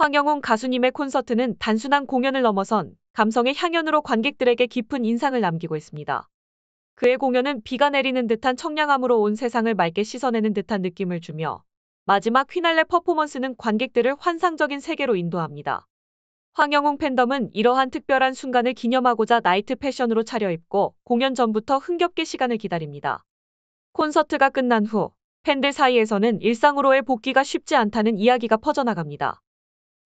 황영웅 가수님의 콘서트는 단순한 공연을 넘어선 감성의 향연으로 관객들에게 깊은 인상을 남기고 있습니다. 그의 공연은 비가 내리는 듯한 청량함으로 온 세상을 맑게 씻어내는 듯한 느낌을 주며 마지막 휘날레 퍼포먼스는 관객들을 환상적인 세계로 인도합니다. 황영웅 팬덤은 이러한 특별한 순간을 기념하고자 나이트 패션으로 차려입고 공연 전부터 흥겹게 시간을 기다립니다. 콘서트가 끝난 후 팬들 사이에서는 일상으로의 복귀가 쉽지 않다는 이야기가 퍼져나갑니다.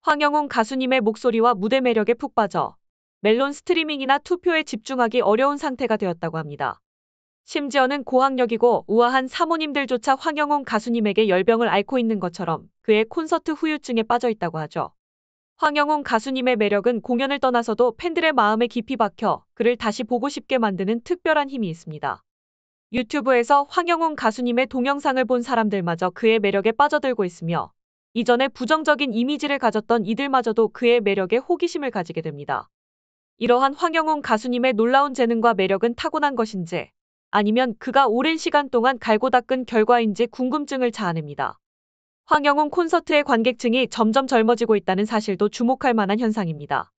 황영웅 가수님의 목소리와 무대 매력에 푹 빠져 멜론 스트리밍이나 투표에 집중하기 어려운 상태가 되었다고 합니다. 심지어는 고학력이고 우아한 사모님들조차 황영웅 가수님에게 열병을 앓고 있는 것처럼 그의 콘서트 후유증에 빠져 있다고 하죠. 황영웅 가수님의 매력은 공연을 떠나서도 팬들의 마음에 깊이 박혀 그를 다시 보고 싶게 만드는 특별한 힘이 있습니다. 유튜브에서 황영웅 가수님의 동영상을 본 사람들마저 그의 매력에 빠져들고 있으며 이전에 부정적인 이미지를 가졌던 이들마저도 그의 매력에 호기심을 가지게 됩니다. 이러한 황영웅 가수님의 놀라운 재능과 매력은 타고난 것인지 아니면 그가 오랜 시간 동안 갈고 닦은 결과인지 궁금증을 자아냅니다. 황영웅 콘서트의 관객층이 점점 젊어지고 있다는 사실도 주목할 만한 현상입니다.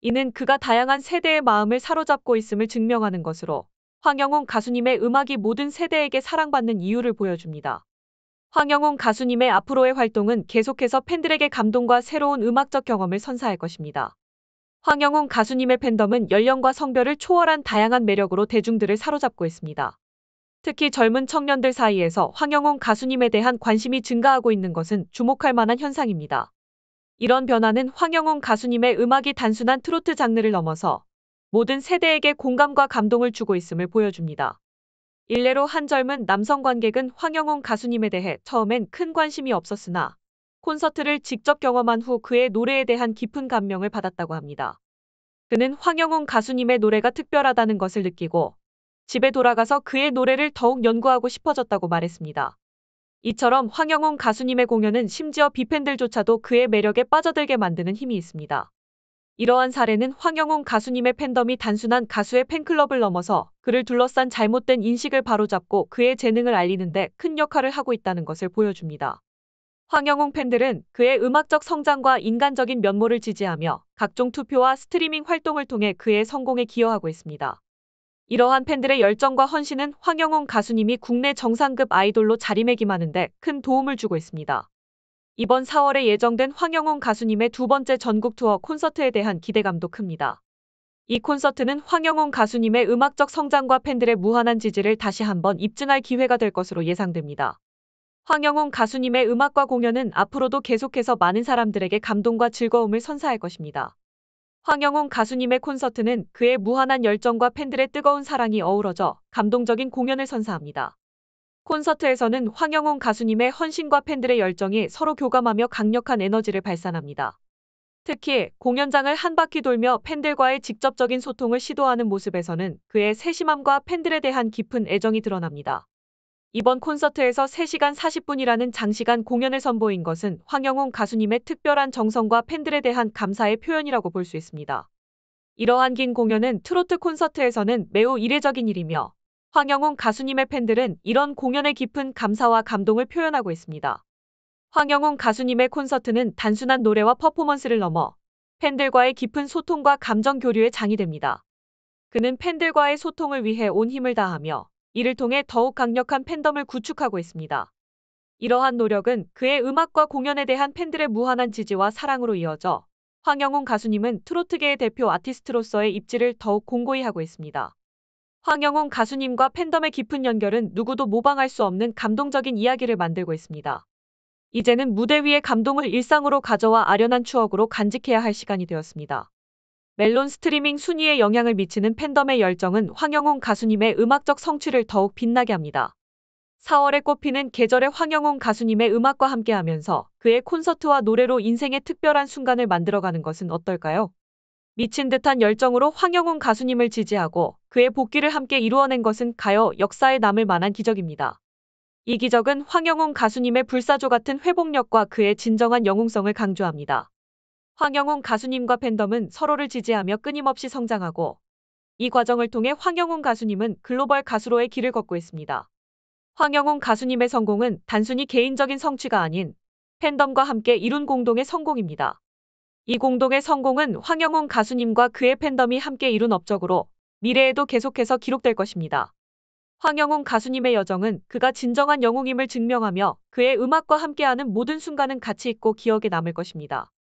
이는 그가 다양한 세대의 마음을 사로잡고 있음을 증명하는 것으로 황영웅 가수님의 음악이 모든 세대에게 사랑받는 이유를 보여줍니다. 황영웅 가수님의 앞으로의 활동은 계속해서 팬들에게 감동과 새로운 음악적 경험을 선사할 것입니다. 황영웅 가수님의 팬덤은 연령과 성별을 초월한 다양한 매력으로 대중들을 사로잡고 있습니다. 특히 젊은 청년들 사이에서 황영웅 가수님에 대한 관심이 증가하고 있는 것은 주목할 만한 현상입니다. 이런 변화는 황영웅 가수님의 음악이 단순한 트로트 장르를 넘어서 모든 세대에게 공감과 감동을 주고 있음을 보여줍니다. 일례로 한 젊은 남성 관객은 황영웅 가수님에 대해 처음엔 큰 관심이 없었으나 콘서트를 직접 경험한 후 그의 노래에 대한 깊은 감명을 받았다고 합니다. 그는 황영웅 가수님의 노래가 특별하다는 것을 느끼고 집에 돌아가서 그의 노래를 더욱 연구하고 싶어졌다고 말했습니다. 이처럼 황영웅 가수님의 공연은 심지어 비팬들조차도 그의 매력에 빠져들게 만드는 힘이 있습니다. 이러한 사례는 황영웅 가수님의 팬덤이 단순한 가수의 팬클럽을 넘어서 그를 둘러싼 잘못된 인식을 바로잡고 그의 재능을 알리는데 큰 역할을 하고 있다는 것을 보여줍니다. 황영웅 팬들은 그의 음악적 성장과 인간적인 면모를 지지하며 각종 투표와 스트리밍 활동을 통해 그의 성공에 기여하고 있습니다. 이러한 팬들의 열정과 헌신은 황영웅 가수님이 국내 정상급 아이돌로 자리매김하는데 큰 도움을 주고 있습니다. 이번 4월에 예정된 황영웅 가수님의 두 번째 전국 투어 콘서트에 대한 기대감도 큽니다. 이 콘서트는 황영웅 가수님의 음악적 성장과 팬들의 무한한 지지를 다시 한번 입증할 기회가 될 것으로 예상됩니다. 황영웅 가수님의 음악과 공연은 앞으로도 계속해서 많은 사람들에게 감동과 즐거움을 선사할 것입니다. 황영웅 가수님의 콘서트는 그의 무한한 열정과 팬들의 뜨거운 사랑이 어우러져 감동적인 공연을 선사합니다. 콘서트에서는 황영웅 가수님의 헌신과 팬들의 열정이 서로 교감하며 강력한 에너지를 발산합니다. 특히 공연장을 한 바퀴 돌며 팬들과의 직접적인 소통을 시도하는 모습에서는 그의 세심함과 팬들에 대한 깊은 애정이 드러납니다. 이번 콘서트에서 3시간 40분이라는 장시간 공연을 선보인 것은 황영웅 가수님의 특별한 정성과 팬들에 대한 감사의 표현이라고 볼 수 있습니다. 이러한 긴 공연은 트로트 콘서트에서는 매우 이례적인 일이며 황영웅 가수님의 팬들은 이런 공연에 깊은 감사와 감동을 표현하고 있습니다. 황영웅 가수님의 콘서트는 단순한 노래와 퍼포먼스를 넘어 팬들과의 깊은 소통과 감정 교류의 장이 됩니다. 그는 팬들과의 소통을 위해 온 힘을 다하며 이를 통해 더욱 강력한 팬덤을 구축하고 있습니다. 이러한 노력은 그의 음악과 공연에 대한 팬들의 무한한 지지와 사랑으로 이어져 황영웅 가수님은 트로트계의 대표 아티스트로서의 입지를 더욱 공고히 하고 있습니다. 황영웅 가수님과 팬덤의 깊은 연결은 누구도 모방할 수 없는 감동적인 이야기를 만들고 있습니다. 이제는 무대 위의 감동을 일상으로 가져와 아련한 추억으로 간직해야 할 시간이 되었습니다. 멜론 스트리밍 순위에 영향을 미치는 팬덤의 열정은 황영웅 가수님의 음악적 성취를 더욱 빛나게 합니다. 4월에 꽃피는 계절의 황영웅 가수님의 음악과 함께하면서 그의 콘서트와 노래로 인생의 특별한 순간을 만들어가는 것은 어떨까요? 미친 듯한 열정으로 황영훈 가수님을 지지하고 그의 복귀를 함께 이루어낸 것은 가요 역사에 남을 만한 기적입니다. 이 기적은 황영웅 가수님의 불사조 같은 회복력과 그의 진정한 영웅성을 강조합니다. 황영웅 가수님과 팬덤은 서로를 지지하며 끊임없이 성장하고 이 과정을 통해 황영웅 가수님은 글로벌 가수로의 길을 걷고 있습니다. 황영웅 가수님의 성공은 단순히 개인적인 성취가 아닌 팬덤과 함께 이룬 공동의 성공입니다. 이 공동의 성공은 황영웅 가수님과 그의 팬덤이 함께 이룬 업적으로 미래에도 계속해서 기록될 것입니다. 황영웅 가수님의 여정은 그가 진정한 영웅임을 증명하며 그의 음악과 함께하는 모든 순간은 가치 있고 기억에 남을 것입니다.